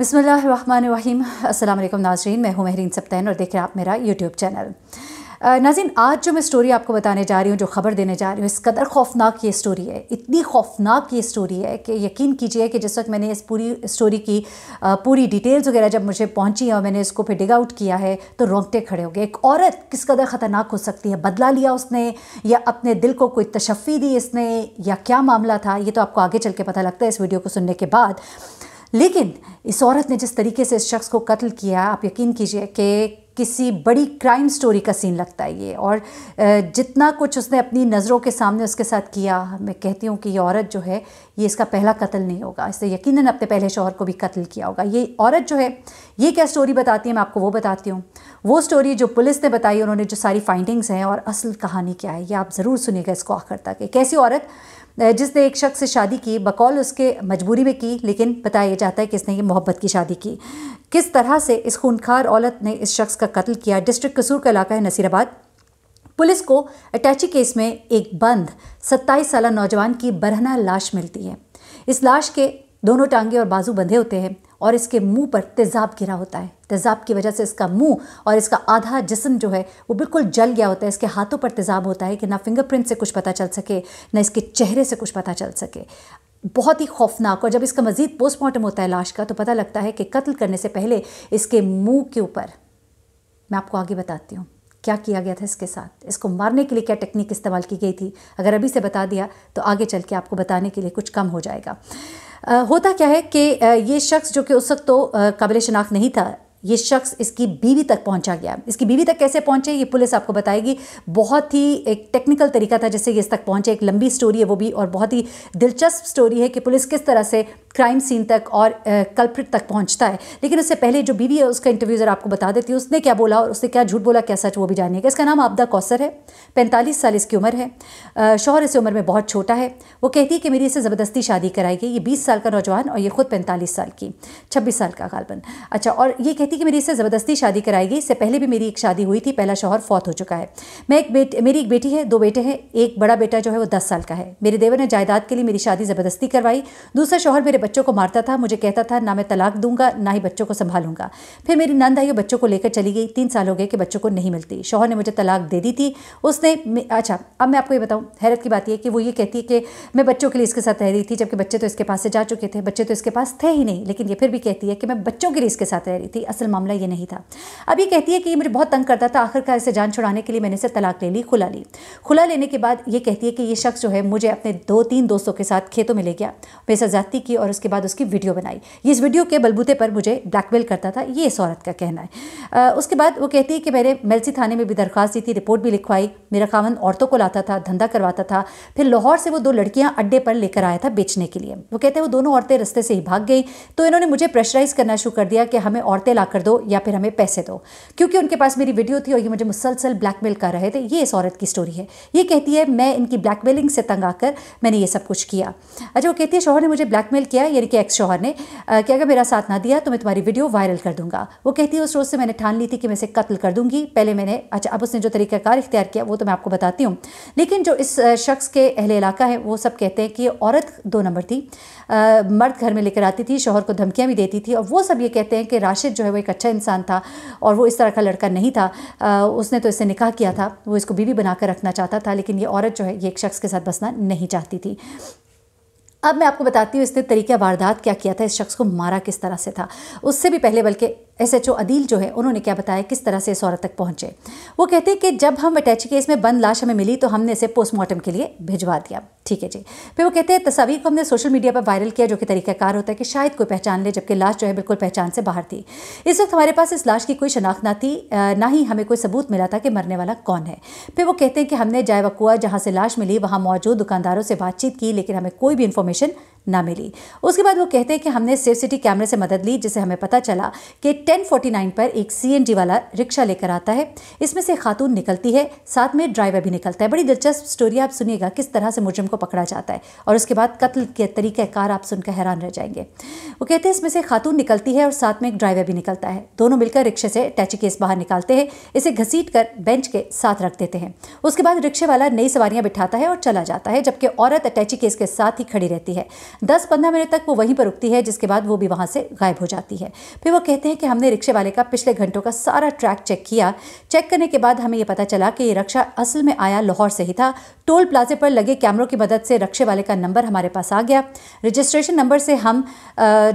बिसमीम अल्लाम नाजरीन मैं हूँ महरीन सप्तैन और देख रहे हैं आप मेरा यूट्यूब चैनल नाजिन आज जो मैं स्टोरी आपको बताने जा रही हूँ जो खबर देने जा रही हूँ इस कदर खौफनाक ये स्टोरी है इतनी खौफनाक ये स्टोरी है कि यकीन कीजिए कि जिस वक्त मैंने इस पूरी स्टोरी की पूरी डिटेल्स वगैरह जब मुझे पहुँची है और मैंने इसको फिर डिग आउट किया है तो रोंगटे खड़े हो गए एक औरत किस कदर ख़तरनाक हो सकती है बदला लिया उसने या अपने दिल को कोई तशफ़ी दी इसने या क्या मामला था ये तो आपको आगे चल के पता लगता है इस वीडियो को सुनने के बाद लेकिन इस औरत ने जिस तरीके से इस शख्स को कत्ल किया आप यकीन कीजिए कि किसी बड़ी क्राइम स्टोरी का सीन लगता है ये और जितना कुछ उसने अपनी नज़रों के सामने उसके साथ किया मैं कहती हूँ कि ये औरत जो है ये इसका पहला कत्ल नहीं होगा इसने यकीनन अपने पहले शोहर को भी कत्ल किया होगा ये औरत जो है ये क्या स्टोरी बताती है मैं आपको वो बताती हूँ वो स्टोरी जो पुलिस ने बताई उन्होंने जो सारी फाइंडिंग्स हैं और असल कहानी क्या है ये आप ज़रूर सुनिएगा इसको आखिर तक एक ऐसी औरत जिसने एक शख्स से शादी की बकौल उसके मजबूरी में की लेकिन बताया जाता है कि इसने ये मोहब्बत की शादी की किस तरह से इस खूनखार औरत ने इस शख्स का कत्ल किया डिस्ट्रिक्ट कसूर का इलाका है नसीराबाद पुलिस को अटैची केस में एक बंद 27 साल नौजवान की बरहना लाश मिलती है इस लाश के दोनों टांगे और बाजू बंधे होते हैं और इसके मुंह पर तेज़ाब गिरा होता है तेज़ाब की वजह से इसका मुंह और इसका आधा जिसम जो है वो बिल्कुल जल गया होता है इसके हाथों पर तेज़ाब होता है कि ना फिंगरप्रिंट से कुछ पता चल सके ना इसके चेहरे से कुछ पता चल सके बहुत ही खौफनाक और जब इसका मज़ीद पोस्टमार्टम होता है लाश का तो पता लगता है कि कत्ल करने से पहले इसके मुंह के ऊपर मैं आपको आगे बताती हूँ क्या किया गया था इसके साथ इसको मारने के लिए क्या टेक्निक इस्तेमाल की गई थी अगर अभी से बता दिया तो आगे चल के आपको बताने के लिए कुछ कम हो जाएगा होता क्या है कि ये शख्स जो कि उस वक्त तो काबिल शनाख्त नहीं था ये शख्स इसकी बीवी तक पहुंचा गया इसकी बीवी तक कैसे पहुंचे ये पुलिस आपको बताएगी बहुत ही एक टेक्निकल तरीका था जिससे ये इस तक पहुंचे एक लंबी स्टोरी है वो भी और बहुत ही दिलचस्प स्टोरी है कि पुलिस किस तरह से क्राइम सीन तक और कल्प्रिट तक पहुंचता है लेकिन उससे पहले जो बीवी है उसका इंटरव्यूज़र आपको बता देती है उसने क्या बोला और उसने क्या झूठ बोला क्या सच वो भी जानिएगा इसका नाम आबदा कौसर है पैंतालीस साल इसकी उम्र है शोहर इस उम्र में बहुत छोटा है वो कहती है कि मेरी इसे ज़बरदस्ती शादी कराई गई ये बीस साल का नौजवान और ये खुद पैंतालीस साल की छब्बीस साल का गालबन अच्छा और ये कहती है कि मेरी इसे ज़बरदस्ती शादी कराई गई इससे पहले भी मेरी एक शादी हुई थी पहला शोहर फौत हो चुका है मैं एक बेट मेरी एक बेटी है दो बेटे हैं एक बड़ा बेटा जो है वो दस साल का है मेरे देवर ने जायदाद के लिए मेरी शादी ज़बरदस्ती करवाई दूसरा शोहर मेरे बच्चों को मारता था मुझे कहता था ना मैं तलाक दूंगा ना ही बच्चों को संभालूंगा फिर मेरी नंद आई बच्चों को लेकर चली गई तीन साल हो गए कि बच्चों को नहीं मिलती शोहर ने मुझे तलाक दे दी थी उसने अच्छा अब मैं आपको ये बताऊँ हैरत की बात यह कि वो ये कहती है कि मैं बच्चों के लिए इसके साथ रह रही थी जबकि बच्चे तो इसके पास से जा चुके थे बच्चे तो इसके पास थे ही नहीं लेकिन ये फिर भी कहती है कि मैं बच्चों के लिए इसके साथ रह रही थी असल मामला ये नहीं था अब ये कहती है कि ये मुझे बहुत तंग करता था आखिरकार इसे जान छुड़ाने के लिए मैंने इसे तलाक ले ली खुला ली खुला लेने के बाद ये कहती है कि ये शख्स जो है मुझे अपने दो तीन दोस्तों के साथ खेतों में ले गया पैसा जाती की और और उसके बाद उसकी वीडियो बनाई ये इस वीडियो के बलबूते पर मुझे ब्लैकमेल करता था ये इस औरत का कहना है आ, उसके बाद वो कहती है कि मैंने मेलसी थाने में भी दरख्वास्त दी थी रिपोर्ट भी लिखवाई मेरा खावन औरतों को लाता था धंधा करवाता था फिर लाहौर से वो दो लड़कियाँ अड्डे पर लेकर आया था बेचने के लिए वो कहते हैं वो दोनों औरतें रस्ते से ही भाग गई तो इन्होंने मुझे प्रेशराइज करना शुरू कर दिया कि हमें औरतें ला कर दो या फिर हमें पैसे दो क्योंकि उनके पास मेरी वीडियो थी और ये मुझे मुसलसल ब्लैकमेल कर रहे थे ये इस औरत की स्टोरी है ये कहती है मैं इनकी ब्लैकमेलिंग से तंग आकर मैंने ये सब कुछ किया अच्छा वो कहती है शोहर ने मुझे ब्लैकमेल किया किया यानी कि एक्स शोहर ने कि अगर मेरा साथ ना दिया तो मैं तुम्हारी वीडियो वायरल कर दूंगा वो कहती है उस रोज़ से मैंने ठान ली थी कि मैं इसे कत्ल कर दूंगी पहले मैंने अच्छा अब उसने जो तरीकाकार इख्तियार किया वो तो मैं आपको बताती हूँ लेकिन जो इस शख्स के अहले इलाका है वो सब कहते हैं कि औरत दो नंबर थी आ, मर्द घर में लेकर आती थी शोहर को धमकियाँ भी देती थी और वो सब ये कहते हैं कि राशिद जो है वो एक अच्छा इंसान था और वो इस तरह का लड़का नहीं था उसने तो इससे निकाह किया था वो इसको बीवी बनाकर रखना चाहता था लेकिन ये औरत जो है ये एक शख्स के साथ बसना नहीं चाहती थी अब मैं आपको बताती हूँ इसने तरीका वारदात क्या किया था इस शख्स को मारा किस तरह से था उससे भी पहले बल्कि एसएचओ अदील जो है उन्होंने क्या बताया किस तरह से इस औरत तक पहुंचे वो कहते हैं कि जब हम अटैची केस में बंद लाश हमें मिली तो हमने इसे पोस्टमार्टम के लिए भिजवा दिया ठीक है जी फिर वो कहते हैं तस्वीर को हमने सोशल मीडिया पर वायरल किया जो कि तरीकाकार होता है कि शायद कोई पहचान ले जबकि लाश जो है बिल्कुल पहचान से बाहर थी इस वक्त हमारे पास इस लाश की कोई शनाख्त ना थी ना ही हमें कोई सबूत मिला था कि मरने वाला कौन है फिर वो कहते हैं कि हमने जायवा कुआ जहाँ से लाश मिली वहाँ मौजूद दुकानदारों से बातचीत की लेकिन हमें कोई भी इन्फॉर्मेशन ना मिली उसके बाद वो कहते हैं कि हमने सेफ सिटी कैमरे से मदद ली जिससे हमें पता चला कि 1049 पर एक सीएनजी वाला रिक्शा लेकर आता है इसमें से खातून निकलती है साथ में ड्राइवर भी निकलता है बड़ी दिलचस्प स्टोरी आप सुनिएगा किस तरह से मुजरम को पकड़ा जाता है और उसके बाद कत्ल के तरीक़ाकार आप सुनकर हैरान रह जाएंगे वो कहते हैं इसमें से खातून निकलती है और साथ में एक ड्राइवर भी निकलता है दोनों मिलकर रिक्शे से अटैची केस बाहर निकालते हैं इसे घसीट कर बेंच के साथ रख देते हैं उसके बाद रिक्शे वाला नई सवारियां बिठाता है और चला जाता है जबकि औरत अटैची केस के साथ ही खड़ी रहती है दस पंद्रह मिनट तक वो वहीं पर रुकती है जिसके बाद वो भी वहाँ से गायब हो जाती है फिर वो कहते हैं कि हमने रिक्शे वाले का पिछले घंटों का सारा ट्रैक चेक किया चेक करने के बाद हमें ये पता चला कि ये रक्षा असल में आया लाहौर से ही था टोल प्लाजे पर लगे कैमरों की मदद से रक्शे वाले का नंबर हमारे पास आ गया रजिस्ट्रेशन नंबर से हम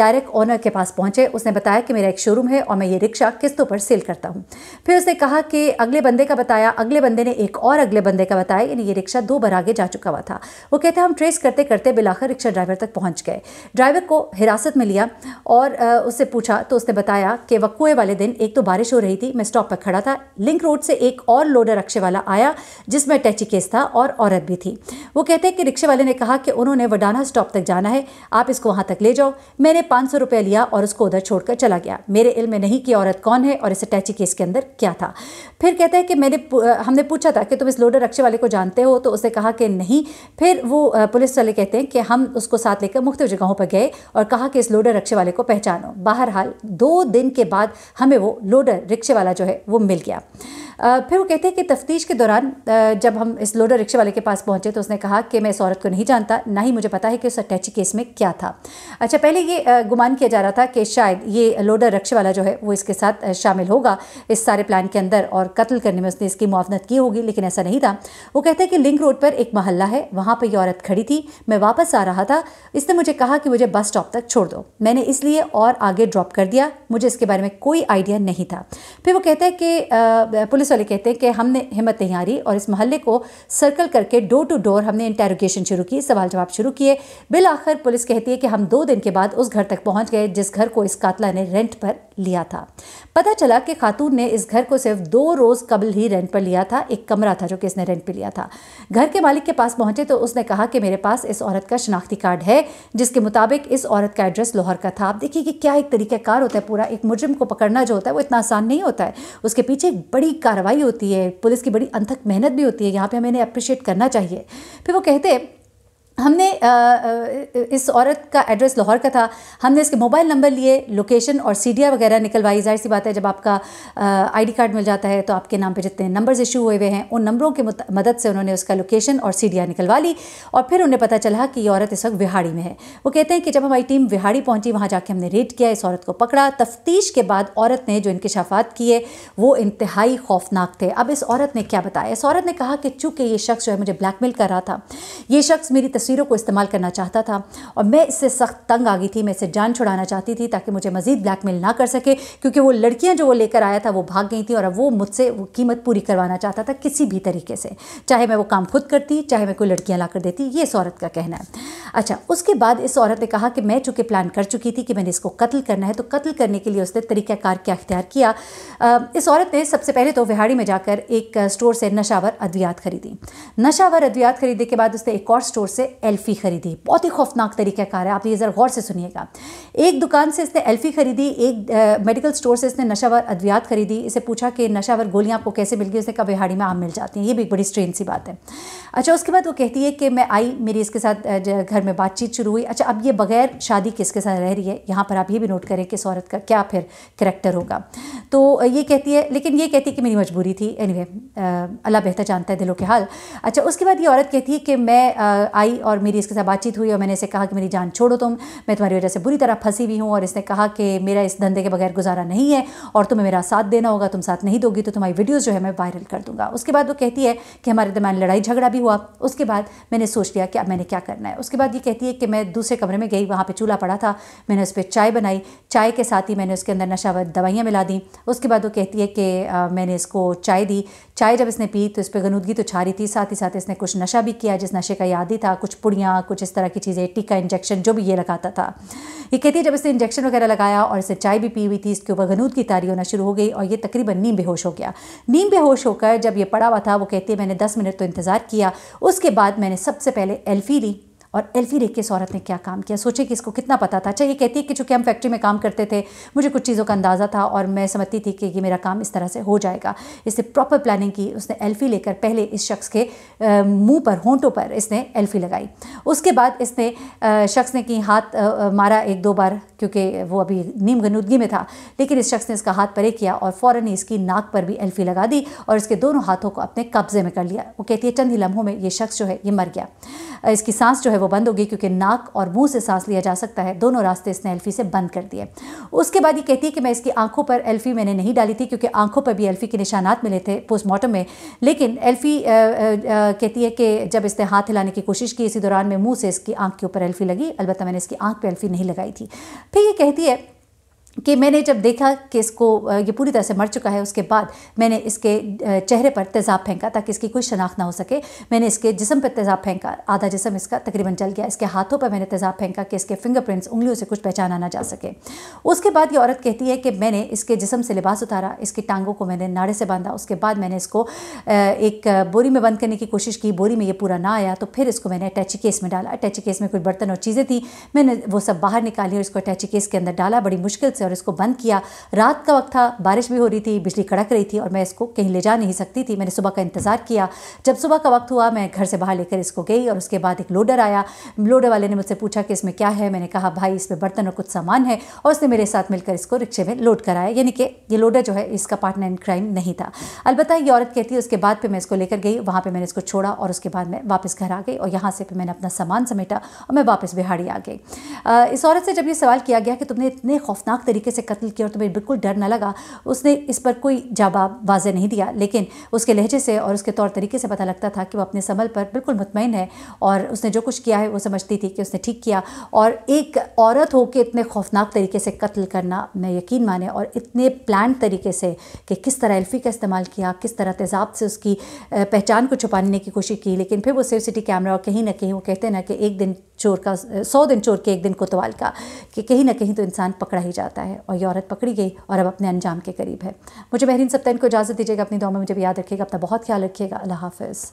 डायरेक्ट ऑनर के पास पहुँचे उसने बताया कि मेरा एक शोरूम है और मैं ये रिक्शा किस्तों पर सेल करता हूँ फिर उसने कहा कि अगले बंदे का बताया अगले बंदे ने एक और अगले बंदे का बताया यानी ये रिक्शा दो बार आगे जा चुका हुआ था वो कहते हैं हम ट्रेस करते करते बिलाखर रिक्शा ड्राइवर तक पहुंच गए ड्राइवर को हिरासत में लिया और उससे पूछा तो उसने बताया कि वकुए वाले दिन एक तो बारिश हो रही थी मैं स्टॉप पर खड़ा था लिंक रोड से एक और लोडर रिक्शे वाला आया जिसमें अटैची केस था और औरत भी थी वो कहते हैं कि रिक्शे वाले ने कहा कि उन्होंने वडाना स्टॉप तक जाना है आप इसको वहाँ तक ले जाओ मैंने पाँच सौ लिया और उसको उधर छोड़कर चला गया मेरे इल में नहीं कि औरत कौन है और इस अटैची केस के अंदर क्या था फिर कहते हैं कि मैंने हमने पूछा था कि तुम इस लोडर रक्शे वाले को जानते हो तो उसने कहा कि नहीं फिर वो पुलिस वाले कहते हैं कि हम उसको साथ लेकर मुख्त जगहों पर गए और कहा कि इस लोडर रिक्शे वाले को पहचानो बहरहाल दो दिन के बाद हमें वो लोडर रिक्शे वाला जो है वो मिल गया फिर वो कहते हैं कि तफ्तीश के दौरान जब हम इस लोडर रिक्शे वाले के पास पहुंचे तो उसने कहा कि मैं इस औरत को नहीं जानता ना ही मुझे पता है कि उस अटैची केस में क्या था अच्छा पहले ये गुमान किया जा रहा था कि शायद ये लोडर रिक्शे वाला जो है वो इसके साथ शामिल होगा इस सारे प्लान के अंदर और कत्ल करने में उसने इसकी मुआवनत की होगी लेकिन ऐसा नहीं था वो कहते हैं कि लिंक रोड पर एक महल्ला है वहाँ पर यह औरत खड़ी थी मैं वापस आ रहा था इसने मुझे कहा कि मुझे बस स्टॉप तक छोड़ दो मैंने इसलिए और आगे ड्रॉप कर दिया मुझे इसके बारे में कोई आइडिया नहीं था फिर वो कहते हैं कि पुलिस वाले कहते हैं कि हमने हिम्मत नहीं हारी और इस मोहल्ले को सर्कल करके डोर टू डोर हमने इंटेरोगेशन शुरू की सवाल जवाब शुरू किए बिल आखिर पुलिस कहती है कि हम दो दिन के बाद उस घर तक पहुँच गए जिस घर को इस कातला ने रेंट पर लिया था पता चला कि खातून ने इस घर को सिर्फ दो रोज़ कबल ही रेंट पर लिया था एक कमरा था जो कि इसने रेंट पर लिया था घर के मालिक के पास पहुंचे तो उसने कहा कि मेरे पास इस औरत का शनाख्ती कार्ड है जिसके मुताबिक इस औरत का एड्रेस लाहौर का था आप देखिए कि क्या एक तरीक़ाकार होता है पूरा एक मुजरम को पकड़ना जो होता है वो इतना आसान नहीं होता है उसके पीछे एक बड़ी कार्रवाई होती है पुलिस की बड़ी अनथक मेहनत भी होती है यहाँ पर हमें इन्हें अप्रिशिएट करना चाहिए फिर वो कहते हैं हमने इस औरत का एड्रेस लाहौर का था हमने इसके मोबाइल नंबर लिए लोकेशन और सीडिया वगैरह निकलवाई जाहिर सी बात है जब आपका आईडी कार्ड मिल जाता है तो आपके नाम पे जितने नंबर्स इशू हुए हुए हैं उन नंबरों के मदद से उन्होंने उसका लोकेशन और सीडिया निकलवा ली और फिर उन्हें पता चला कि ये औरत इस वक्त विहाड़ी में है वो कहते हैं कि जब हमारी टीम विहाड़ी पहुँची वहाँ जाके हमने रेड किया इस औरत को पकड़ा तफ्तीश के बाद औरत ने जो इनकशाफात किए वो इंतहाई खौफनाक थे अब इस औरत ने क्या बताया इस औरत ने कहा कि चूँकि ये शख्स जो है मुझे ब्लैकमेल कर रहा था ये शख्स मेरी तस्वीर तस्वीरों को इस्तेमाल करना चाहता था और मैं इससे सख्त तंग आ गई थी मैं इसे जान छुड़ाना चाहती थी ताकि मुझे मजीद ब्लैकमेल ना कर सके क्योंकि वो लड़कियाँ जो वो लेकर आया था वो भाग गई थी और अब वो मुझसे वो कीमत पूरी करवाना चाहता था किसी भी तरीके से चाहे मैं वो काम खुद करती चाहे मैं कोई लड़कियाँ ला देती ये इस औरत का कहना है अच्छा उसके बाद इस औरत ने कहा कि मैं चूँकि प्लान कर चुकी थी कि मैंने इसको कत्ल करना है तो कत्ल करने के लिए उसने तरीक़ाकार क्या अख्तियार किया इस औरत ने सबसे पहले तो विहाड़ी में जाकर एक स्टोर से नशावर अद्वियात खरीदी नशावर अद्वियात खरीदने के बाद उसने एक और स्टोर से एल्फी खरीदी बहुत ही खौफनाक तरीक़ाकार है आप ये ज़रा गौर से सुनिएगा एक दुकान से इसने एल्फी खरीदी एक आ, मेडिकल स्टोर से इसने नशावर अद्वियात खरीदी इसे पूछा कि नशावर गोलियां आपको कैसे मिल गई उसने कभी हाड़ी में आम मिल जाती हैं ये भी एक बड़ी स्ट्रेन सी बात है अच्छा उसके बाद वो कहती है कि मैं आई मेरी इसके साथ घर में बातचीत शुरू हुई अच्छा अब ये बगैर शादी किसके साथ रह रही है यहाँ पर आप ये भी नोट करें कि इस औरत का क्या फिर करेक्टर होगा तो ये कहती है लेकिन ये कहती है कि मेरी मजबूरी थी एनी अल्लाह बेहतर जानता है दिलों के हाल अच्छा उसके बाद ये औरत कहती है कि मैं आई और मेरी इसके साथ बातचीत हुई और मैंने इसे कहा कि मेरी जान छोड़ो तुम मैं तुम्हारी वजह से बुरी तरह फंसी हुई हूँ और इसने कहा कि मेरा इस धंधे के बगैर गुजारा नहीं है और तुम्हें मेरा साथ देना होगा तुम साथ नहीं दोगी तो तुम्हारी वीडियोज़ जो है मैं वायरल कर दूंगा उसके बाद वो कहती है कि हमारे दरमान लड़ाई झगड़ा भी हुआ उसके बाद मैंने सोच लिया कि अब मैंने क्या करना है उसके बाद ये कहती है कि मैं दूसरे कमरे में गई वहाँ पर चूल्हा पड़ा था मैंने उस पर चाय बनाई चाय के साथ ही मैंने उसके अंदर नशावर दवाइयाँ मिला दी उसके बाद वो कहती है कि मैंने इसको चाय दी चाय जब इसने पी तो इस पर गनूदगी तो छा रही थी साथ ही साथ इसने कुछ नशा भी किया जिस नशे का याद ही था कुछ पुड़ियाँ कुछ इस तरह की चीज़ें टीका इंजेक्शन जो भी ये लगाता था ये कहती है जब इसने इंजेक्शन वगैरह लगाया और इसे चाय भी पी हुई थी इसके ऊपर गनूद की तारी होना शुरू हो गई और ये तकरीबन नीम बेहोश हो गया नीम बेहोश होकर जब ये पड़ा हुआ था वो कहती है मैंने दस मिनट तो इंतज़ार किया उसके बाद मैंने सबसे पहले एल्फी ली और एल्फी रेख के इस औरत ने क्या काम किया सोचे कि इसको कितना पता था अच्छा ये कहती है कि चूँकि हम फैक्ट्री में काम करते थे मुझे कुछ चीज़ों का अंदाज़ा था और मैं समझती थी कि ये मेरा काम इस तरह से हो जाएगा इसने प्रॉपर प्लानिंग की उसने एल्फी लेकर पहले इस शख्स के मुँह पर होंटों पर इसने एल्फी लगाई उसके बाद इसने शख्स ने कि हाथ मारा एक दो बार क्योंकि वो अभी नीम गनूदगी में था लेकिन इस शख्स ने इसका हाथ परे किया और फ़ौर ही इसकी नाक पर भी एल्फी लगा दी और इसके दोनों हाथों को अपने कब्ज़े में कर लिया वो कहती है चंद ही लम्हों में ये शख्स जो है ये मर गया इसकी सांस जो है है वो बंद हो गई क्योंकि नाक और मुंह से सांस लिया जा सकता है दोनों रास्ते इसने एल्फी से बंद कर दिए उसके बाद ये कहती है कि मैं इसकी आंखों पर एल्फी मैंने नहीं डाली थी क्योंकि आंखों पर भी एल्फी के निशानात मिले थे पोस्टमार्टम में लेकिन एल्फी कहती है कि जब इसने हाथ हिलाने की कोशिश की इसी दौरान में मुँह से इसकी आँख के ऊपर एल्फी लगी अलबत्त मैंने इसकी आँख पर एल्फी नहीं लगाई थी फिर ये कहती है कि मैंने जब देखा कि इसको ये पूरी तरह से मर चुका है उसके बाद मैंने इसके चेहरे पर तेज़ाब फेंका ताकि इसकी कोई शनाख्त ना हो सके मैंने इसके जिसम पर तेज़ाब फेंका आधा जिसम इसका तकरीबन जल गया इसके हाथों पर मैंने तेज़ाब फेंका कि इसके फिंगरप्रिंट्स उंगलियों से कुछ पहचाना ना जा सके उसके बाद ये औरत कहती है कि मैंने इसके जिसम से लिबास उतारा इसकी टांगों को मैंने नाड़े से बांधा उसके बाद मैंने इसको एक बोरी में बंद करने की कोशिश की बोरी में ये पूरा ना आया तो फिर इसको मैंने अटैची केस में डाला अटैची केस में कुछ बर्तन और चीज़ें थी मैंने वो सब बाहर निकाली और इसको अटैची केस के अंदर डाला बड़ी मुश्किल से और इसको बंद किया रात का वक्त था बारिश भी हो रही थी बिजली कड़क रही थी और मैं इसको कहीं ले जा नहीं सकती थी मैंने सुबह का इंतज़ार किया जब सुबह का वक्त हुआ मैं घर से बाहर लेकर इसको गई और उसके बाद एक लोडर आया लोडर वाले ने मुझसे पूछा कि इसमें क्या है मैंने कहा भाई इसमें बर्तन और कुछ सामान है और उसने मेरे साथ मिलकर इसको रिक्शे में लोड कराया यानी कि ये लोडर जो है इसका पार्टनर इन क्राइम नहीं था अलबत्त ये औरत कहती है उसके बाद फिर मैं इसको लेकर गई वहाँ पर मैंने इसको छोड़ा और उसके बाद मैं वापस घर आ गई और यहाँ से फिर मैंने अपना सामान समेटा और मैं वापस बिहाड़ी आ गई इस औरत से जब ये सवाल किया गया कि तुमने इतने खौफनाक तरीके से कत्ल किया और तुम्हें बिल्कुल डर न लगा उसने इस पर कोई जवाब वाजे नहीं दिया लेकिन उसके लहजे से और उसके तौर तरीके से पता लगता था कि वो अपने समल पर बिल्कुल मुतमिन है और उसने जो कुछ किया है वो समझती थी कि उसने ठीक किया और एक औरत हो के इतने खौफनाक तरीके से कत्ल करना मैं यकीन माने और इतने प्लान तरीके से कि किस तरह एल्फ़ी का इस्तेमाल किया किस तरह तेज़ाब से उसकी पहचान को छुपाने की कोशिश की लेकिन फिर वो सी टी कैमरा और कहीं ना कहीं वो कहते ना कि एक दिन चोर का सौ दिन चोर के एक दिन कोतवाल का कि कहीं ना कहीं तो इंसान पकड़ा ही जाता है और ये औरत पकड़ी गई और अब अपने अंजाम के करीब है मुझे बहरीन सप्तैन को इजाज़त दीजिएगा अपनी दो में मुझे भी याद रखिएगा अपना बहुत ख्याल रखिएगा अल्लाह हाफिज़